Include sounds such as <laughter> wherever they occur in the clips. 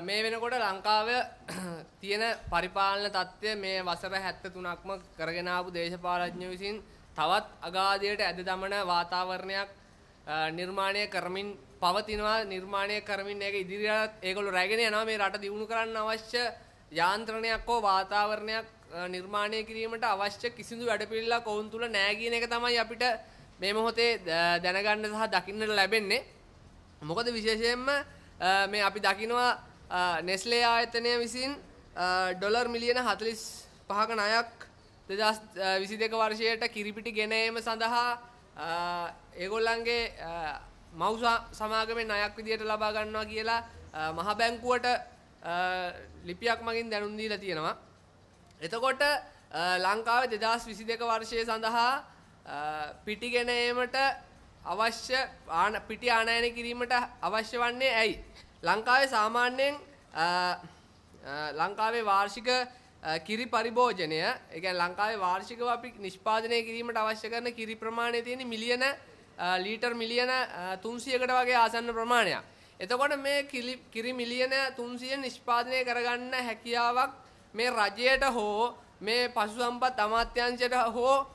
මේ වෙනකොට ලංකාව <clears throat> තියෙන පරිපාලන තත්ත්වය මේ වසර 73ක්ම කරගෙන ආපු දේශපාලඥයෝ විසින් තවත් අගාධයට ඇද දමන වාතාවරණයක් නිර්මාණය කරමින් පවතිනවා නිර්මාණය කරමින් ඒක ඉදිරියට ඒගොල්ලෝ රැගෙන යනවා මේ රට දියුණු කරන්න අවශ්‍ය යාන්ත්‍රණයක් හෝ වාතාවරණයක් නිර්මාණය කිරීමට අවශ්‍ය කිසිදු වැඩපිළිවෙලක් ඔවුන් තුල නැහැ කියන එක තමයි අපිට මේ මොහොතේ දැනගන්න සහ දකින්නට ලැබෙන්නේ මොකද විශේෂයෙන්ම මේ අපි දකිනවා නෙස්ලේ ආයතනය විසින් ඩොලර් මිලියන හතලිස් පහක නයක් දෙදස් විසි දෙක වර්ෂයට කිරිපිටි ගෙනීම සඳහා ඒගොල්ලන්ගේ මවසා සමාගමෙන් අයක් විදියට ලබා ගන්නවා කියලා මහ බැංකුවට ලිපියක් මගින් දැනුන්දීල තියෙනවා. එතකොට ලංකාව දෙදස් විසි දෙක වර්ෂය සඳහා පිටිගෙනීමට අවශ්‍ය පිටි ආනයන කිරීමට අවශ්‍ය වන්නේ ඇයි. ලංකාවේ සාමාන්‍යයෙන් ලංකාවේ වාර්ෂික කිරි පරිභෝජනය එකන් ලංකාවේ වාර්ෂිකව අපි නිෂ්පාදනය කිරීමට අවශ්‍ය කරන කිරි ප්‍රමාණය තියෙන මිලියන ලීටර් මිලියන තුන්සියකට වගේ ආසන්න ප්‍රමාණයක්. එතකොට මේ කිරි මිලියන තුන්සිය නිෂ්පාදනය කරගන්න හැකියාවක් මේ රජයට හෝ මේ පසු සම්පත් අමාත්‍යංශයට හෝ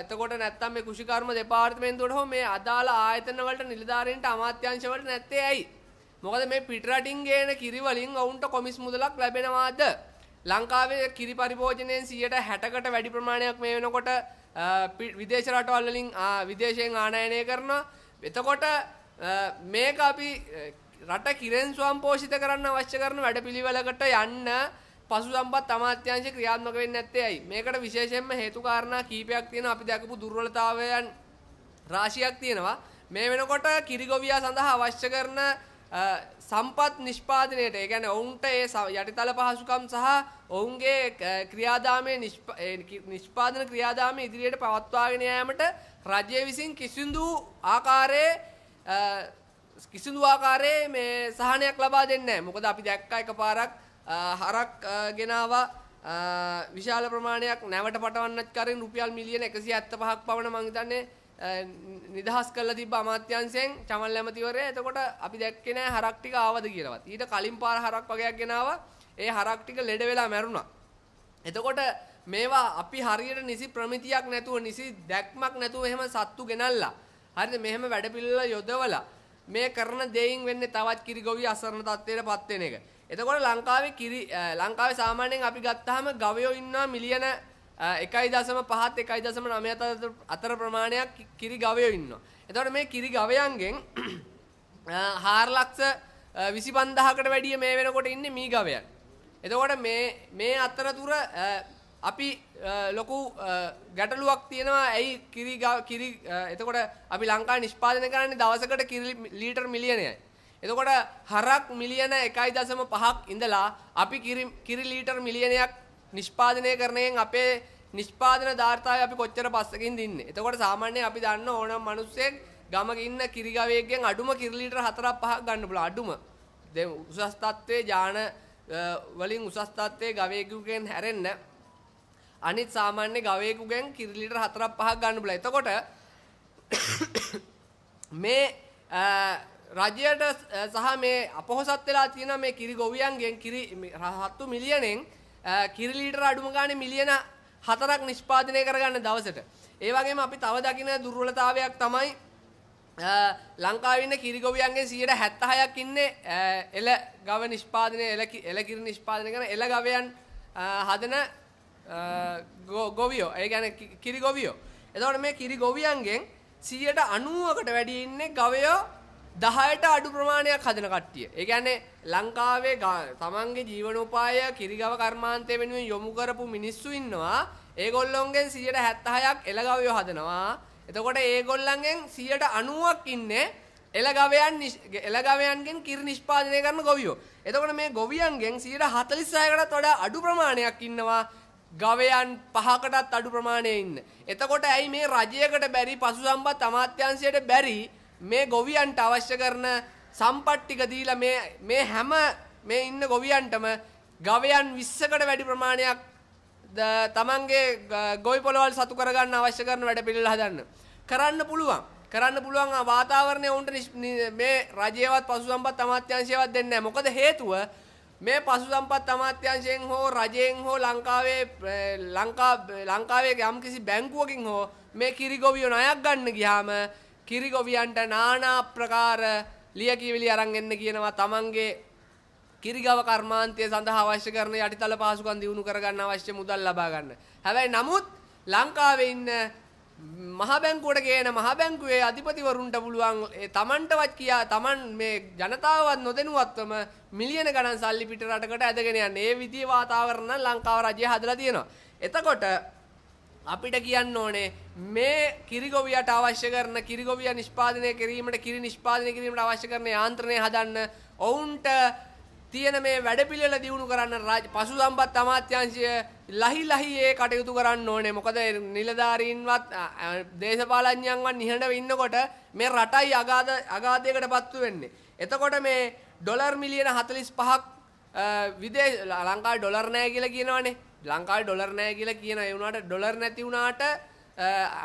එතකොට නැත්තම් මේ කෘෂිකර්ම දෙපාර්තමේන්තුවට හෝ මේ අදාළ ආයතන වලට නිලධාරීන්ට අමාත්‍යංශ වලට නැත්තේ ඇයි? මොකද මේ පිටරටින් ගේන කිරි වලින් ඔවුන්ට කොමිස් මුදලක් ලැබෙනවාද? ලංකාවේ කිරි පරිභෝජනයෙන් 60කට වැඩි ප්‍රමාණයක් මේ වෙනකොට විදේශ රටවල් වලින් විදේශයෙන් ආනයනය කරනවා. එතකොට මේක අපි රට කිරෙන් ස්වයංපෝෂිත කරන්න අවශ්‍ය කරන වැඩපිළිවෙලකට යන්න පසු සම්පත් අමාත්‍යාංශ ක්‍රියාත්මක වෙන්නේ නැත්තේ ඇයි? මේකට විශේෂයෙන්ම හේතු කාරණා කීපයක් තියෙනවා. අපි දැකපු දුර්වලතාවයන් රාශියක් තියෙනවා. මේ වෙනකොට කිරිගොවියා සඳහා අවශ්‍ය කරන සම්පත් නිෂ්පාදනයට ඒ කියන්නේ ඔවුන්ට ඒ යටිතල පහසුකම් සහ ඔවුන්ගේ ක්‍රියාදාමයේ නිෂ්පාදන ක්‍රියාදාමයේ ඉදිරියට පවත්වාගෙන යාමට රජය විසින් කිසිඳු ආකාරයේ කිසිදු ආකාරයේ මේ සහනයක් ලබා දෙන්නේ නැහැ. මොකද අපි දැක්කා එකපාරක් හරක් ගෙනාවා විශාල ප්‍රමාණයක් නැවට පටවන්නත් කරෙන් රුපියල් මිලියන 175ක් පවන මං හිතන්නේ නිදහස් කරලා තිබ්බ අමාත්‍යංශයෙන් චමල් ඇමතිවරයා. එතකොට අපි දැක්කේ නෑ හරක් ටික ආවද කියලාවත්. ඊට කලින් පාර හරක් වගේක් ගෙනාවා. ඒ හරක් ටික ලෙඩ වෙලා මැරුණා. එතකොට මේවා අපි හරියට නිසි ප්‍රමිතියක් නැතුව නිසි දැක්මක් නැතුව එහෙම සත්තු ගෙනල්ලා හරිද මෙහෙම වැඩ පිළිවෙල යොදවලා මේ කරන දෙයින් වෙන්නේ තවත් කිරිගොවි අසරණ තත්ත්වයටපත් වෙන එක. එතකොට ලංකාවේ කිරි ලංකාවේ සාමාන්‍යයෙන් අපි ගත්තාම ගවයෝ ඉන්නවා මිලියන එකයි දසම පහත් එකයි දසම නමය අතර ප්‍රමාණයක් කිරි ගවයෝ ඉන්නවා. එතකොට මේ කිරි ගවයන්ගෙන් හාරලක්ෂ විසි පන්දහකට වැඩිය මේ වෙනකොට ඉන්න මී ගවයන්. එතකොට මේ මේ අතරතුර අපි ලොකු ගැටලුවක් තියෙනවා ඇයි කිරි කිරි එතකොට අපි ලංකා නිෂ්පාදනය කරන්නේ දවසකට කිරි ලීටර් මිලියනයයි. එතකොට හරක් මිලියන එකයි දසම පහක් ඉඳලා අපි කිරි ලීටර් මිලියනයක් නිෂ්පාදනය කරණයෙන් අපේ නිෂ්පාදන ධාර්තාවය අපි කොච්චර පස්සකින් දින්නේ. එතකොට සාමාන්‍යයෙන් අපි දන්න ඕනම මිනිස්සෙක් ගමක ඉන්න කිරිගවයෙක්ගෙන් අඩුම කිරි ලීටර 4ක් 5ක් ගන්න පුළුවන් අඩුම. දැන් උසස් තත්ත්වයේ ඥාන වලින් උසස් තත්ත්වයේ ගවයෙකුගෙන් හැරෙන්න අනිත් සාමාන්‍ය ගවයෙකුගෙන් කිරි ලීටර 4ක් 5ක් ගන්න පුළුවන්. එතකොට මේ රජයට සහ මේ අපොහසත් වෙලා තියෙන මේ කිරි ගොවියන්ගෙන් කිරි 7 මිලියනෙන් කිරිලීටර අඩුම ගානේ මිලියන 4ක් නිෂ්පාදනය කරගන්න දවසට. ඒ වගේම අපි තව දකින දුර්වලතාවයක් තමයි ලංකාවේ ඉන්න කිරිගොවියන්ගෙන් 76ක් ඉන්නේ එළ ගව නිෂ්පාදනය එළ එළ කිරි නිෂ්පාදනය කරන එළ ගවයන් හදන ගොවියෝ ඒ කියන්නේ කිරිගොවියෝ. එතකොට මේ කිරිගොවියන්ගෙන් 90කට වැඩි ඉන්නේ ගවයෝ 10ට අඩු ප්‍රමාණයක් හදන කට්ටිය. ඒ කියන්නේ ලංකාවේ තමන්ගේ ජීවනෝපාය කිරිගව කර්මාන්තය වෙනුවෙන් යොමු කරපු මිනිස්සු ඉන්නවා. ඒගොල්ලොන්ගෙන් 76ක් එළගවයෝ හදනවා. එතකොට ඒගොල්ලන්ගෙන් 90ක් ඉන්නේ එළගවයන් එළගවයන්ගෙන් කිරි නිෂ්පාදනය කරන ගොවියෝ. එතකොට මේ ගොවියන්ගෙන් 46කටත් වඩා අඩු ප්‍රමාණයක් ඉන්නවා ගවයන් පහකටත් අඩු ප්‍රමාණයේ ඉන්න. එතකොට ඇයි මේ රජයකට බැරි පසුසම්බත් අමාත්‍යංශයට බැරි මේ ගොවියන්ට අවශ්‍ය කරන සම්පට්ටික දීලා මේ මේ හැම මේ ඉන්න ගොවියන්ටම ගවයන් 20කට වැඩි ප්‍රමාණයක් තමන්ගේ ගොවි පොළවල් සතු කරගන්න අවශ්‍ය කරන වැඩ පිළිවෙල හදන්න. කරන්න පුළුවන්. කරන්න පුළුවන් වාතාවරණය උන්ට මේ රජයවත් පසු සම්පත් අමාත්‍යංශයවත් දෙන්නේ නැහැ. මොකද හේතුව මේ පසු සම්පත් අමාත්‍යංශයෙන් හෝ රජයෙන් හෝ ලංකාවේ ලංකා ලංකාවේ යම්කිසි බැංකුවකින් හෝ මේ කිරිගොවියෝ ණයක් ගන්න ගියාම කිරිගොවියන්ට নানা ප්‍රකාර ලියකියවිලි අරන් එන්න කියනවා තමන්ගේ කිරිගව කර්මාන්තය සඳහා අවශ්‍ය කරන යටිතල පහසුකම් දිනු කරගන්න අවශ්‍ය මුදල් ලබා ගන්න. හැබැයි නමුත් ලංකාවේ ඉන්න මහ බැංකුවට ගේන මහ බැංකුවේ අධිපතිවරුන්ට පුළුවන් ඒ Tamanටවත් කියා Taman මේ ජනතාවවත් නොදෙනුවත්වම මිලියන ගණන් සල්ලි පිට රටකට ඇදගෙන යන්නේ. ඒ විදිහේ වාතාවරණ ලංකාව රජය හදලා තියෙනවා. එතකොට අපිට කියන්න ඕනේ මේ කිරිගොවියට අවශ්‍ය කරන කිරිගොවිය නිෂ්පාදනය කිරීමට කිරි නිෂ්පාදනය කිරීමට අවශ්‍ය කරන යාන්ත්‍රණය හදන්න ඔවුන්ට තියෙන මේ වැඩපිළිවෙල දියුණු කරන්න පසු සම්පත් අමාත්‍යංශය ලහි ලහි ඒ කටයුතු කරන්න ඕනේ මොකද නිලධාරීන්වත් දේශපාලඥයන්වත් නිහඬව ඉන්නකොට මේ රටයි අගාධ අගාධයකට පත්තු වෙන්නේ. එතකොට මේ ඩොලර් මිලියන 45ක් විදේශ ලංකාවේ ඩොලර් නැහැ කියලා කියනවනේ. ලංකාවේ ඩොලර් නැහැ කියලා කියන ඒ වුණාට ඩොලර් නැති වුණාට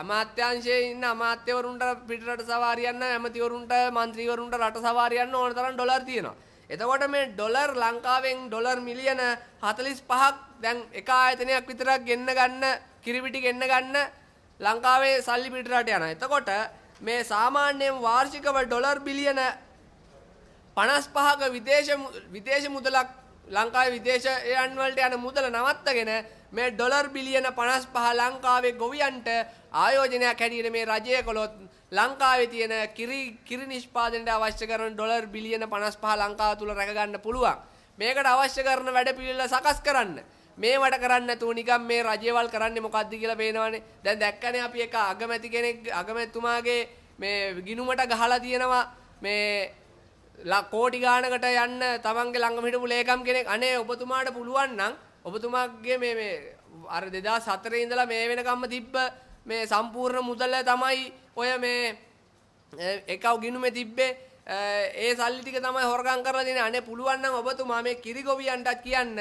අමාත්‍යංශයේ ඉන්න අමාත්‍යවරුන්ට පිටරට සවාරියන්න ඇමතිවරුන්ට මන්ත්‍රීවරුන්ට රට සවාරියන්න ඕන තරම් ඩොලර් තියෙනවා. එතකොට මේ ඩොලර් ලංකාවෙන් ඩොලර් මිලියන 45ක් දැන් එක ආයතනයක් විතරක් ගෙන්න ගන්න කිරිපිටි ගෙන්න ගන්න ලංකාවේ සල්ලි පිටරට යනවා. එතකොට මේ සාමාන්‍යයෙන් වාර්ෂිකව ඩොලර් බිලියන 55ක විදේශ විදේශ මුදලක් ලංකාවේ විදේශයන් වලට යන මුදල නවත්තගෙන මේ ඩොලර් බිලියන 55 ලංකාවේ ගොවියන්ට ආයෝජනයක් හැටියට මේ රජය කළොත් ලංකාවේ තියෙන කිරි කිරි නිෂ්පාදනයට අවශ්‍ය කරන ඩොලර් බිලියන 55 ලංකාව තුල රැක ගන්න පුළුවන්. මේකට අවශ්‍ය කරන වැඩපිළිවෙල සකස් කරන්න. මේවට කරන්න නැතුව නිකන් මේ රජේවල් කරන්නේ මොකද්ද කියලා පේනවනේ. දැන් දැක්කනේ අපි එක අගමැති කෙනෙක් අගමැතිතුමාගේ මේ ගිනුමට ගහලා තියෙනවා මේ කෝටි ගානකට යන්න තමන්ගේ ළඟම හිටපු ලේකම් කෙනෙක් අනේ ඔබතුමාට පුළුවන් නම් ඔබතුමාගේ මේ මේ අර 2004 ඉඳලා මේ වෙනකම්ම තිබ්බ මේ සම්පූර්ණ මුදල තමයි ඔය මේ එකව ගිනුමේ තිබ්බේ ඒ සල්ලි ටික තමයි හොරගම් කරලා දෙන්නේ අනේ පුළුවන් නම් ඔබතුමා මේ කිරිගොවියන්ටත් කියන්න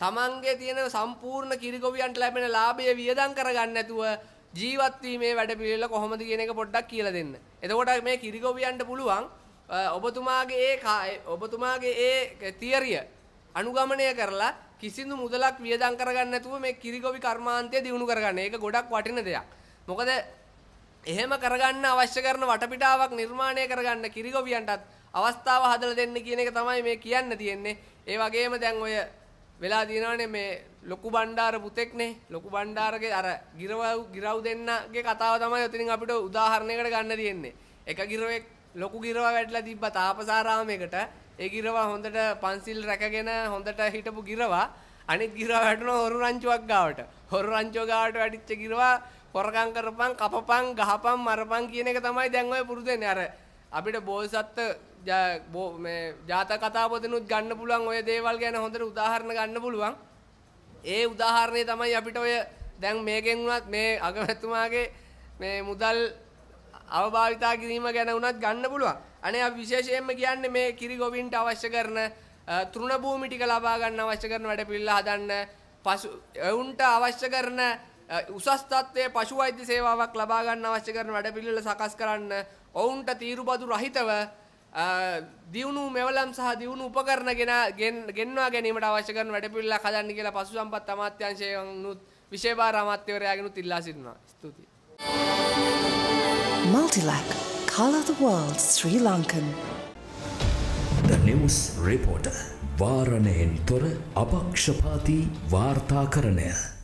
තමන්ගේ තියෙන සම්පූර්ණ කිරිගොවියන්ට ලැබෙන ලාභය වියදම් කරගන්න නැතුව ජීවත් වීමේ වැඩ පිළිවෙල කොහොමද කියන එක පොඩ්ඩක් කියලා දෙන්න. එතකොට මේ කිරිගොවියන්ට පුළුවන් ඔබතුමාගේ ඒ ඔබතුමාගේ ඒ තියරිය අනුගමනය කරලා කිසිදු මුදලක් වියදම් කරගන්න නැතුව මේ කිරිගොවි කර්මාන්තය දිනු කරගන්න. ඒක ගොඩක් වටින දෙයක්. මොකද එහෙම කරගන්න අවශ්‍ය කරන වටපිටාවක් නිර්මාණය කරගන්න කිරිගොවියන්ටත් අවස්ථාව හදලා දෙන්න කියන එක තමයි මේ කියන්න තියෙන්නේ. ඒ වගේම දැන් ඔය වෙලා තියෙනවනේ මේ ලොකු බණ්ඩාර පුතෙක්නේ ලොකු බණ්ඩාරගේ අර ගිරවව් ගිරව් දෙන්නගේ කතාව තමයි ඔතනින් අපිට උදාහරණයකට ගන්න තියෙන්නේ. එක ගිරවෙක් ලොකු ගිරවා වැඩලා තිබ්බා තාපසාරාමයකට. ඒ ගිරවා හොඳට පන්සිල් රැකගෙන හොඳට හිටපු ගිරවා අනිත් ගිරවා වැටුණා හොරු රංචුවක් ගාවට. හොරු රංචුව ගාවට වැටිච්ච ගිරවා හොරකම් කරපන්, කපපන්, ගහපන්, මරපන් කියන එක තමයි දැන් ඔය පුරුදු වෙන්නේ. අර අපිට බෝසත්ත්ව මේ ජාතක කතා පොතනොත් ගන්න පුළුවන් ඔය දේවල් ගැන හොඳට උදාහරණ ගන්න පුළුවන්. ඒ උදාහරණය තමයි අපිට ඔය දැන් මේකෙන් වුණත් මේ අගමැතුමාගේ මේ මුදල් අවභාවිතා කිරීම ගැන වුණත් ගන්න පුළුවන්. අනේ අපි විශේෂයෙන්ම කියන්නේ මේ කිරිගොවින්ට අවශ්‍ය කරන තෘණ භූමි ටික ලබා ගන්න අවශ්‍ය කරන වැඩ පිළිලා හදන්න පසු එවුන්ට අවශ්‍ය කරන උසස් තත්ත්වයේ පශු වෛද්‍ය සේවාවක් ලබා ගන්න අවශ්‍ය කරන වැඩ පිළිවෙල සකස් කරන්න ඔවුන්ට තීරුබදු රහිතව දියුණු මෙවලම් සහ දියුණු උපකරණ ගෙන ගෙන්වා ගැනීමට අවශ්‍ය කරන වැඩ පිළිවෙල හදන්න කියලා පශු සම්පත් අමාත්‍යාංශයෙන් උත් විශේෂ භාර අමාත්‍යවරයාගෙනුත් ඉල්ලා සිටිනවා. ස්තුතියි. Multilac, color the world Sri Lankan. The News Reporter. වාරණයෙන් තොර අපක්ෂපාති වාර්තාකරණය